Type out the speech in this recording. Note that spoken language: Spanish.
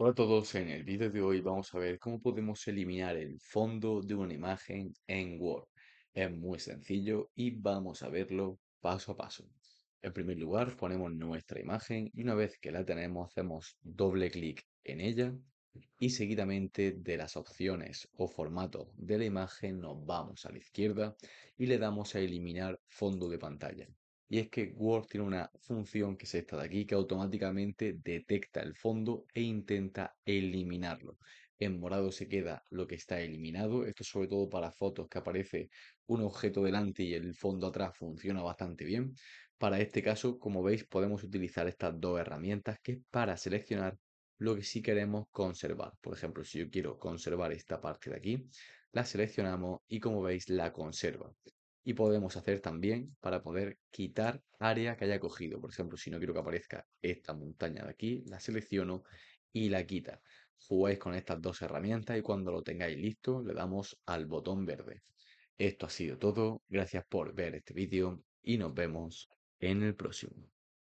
Hola a todos, en el vídeo de hoy vamos a ver cómo podemos eliminar el fondo de una imagen en Word. Es muy sencillo y vamos a verlo paso a paso. En primer lugar ponemos nuestra imagen y una vez que la tenemos hacemos doble clic en ella y seguidamente de las opciones o formato de la imagen nos vamos a la izquierda y le damos a eliminar fondo de pantalla. Y es que Word tiene una función que es esta de aquí, que automáticamente detecta el fondo e intenta eliminarlo. En morado se queda lo que está eliminado. Esto sobre todo para fotos que aparece un objeto delante y el fondo atrás funciona bastante bien. Para este caso, como veis, podemos utilizar estas dos herramientas que es para seleccionar lo que sí queremos conservar. Por ejemplo, si yo quiero conservar esta parte de aquí, la seleccionamos y como veis la conserva y podemos hacer también para poder quitar área que haya cogido. Por ejemplo, si no quiero que aparezca esta montaña de aquí, la selecciono y la quita. Jugáis con estas dos herramientas y cuando lo tengáis listo le damos al botón verde. Esto ha sido todo, gracias por ver este vídeo y nos vemos en el próximo.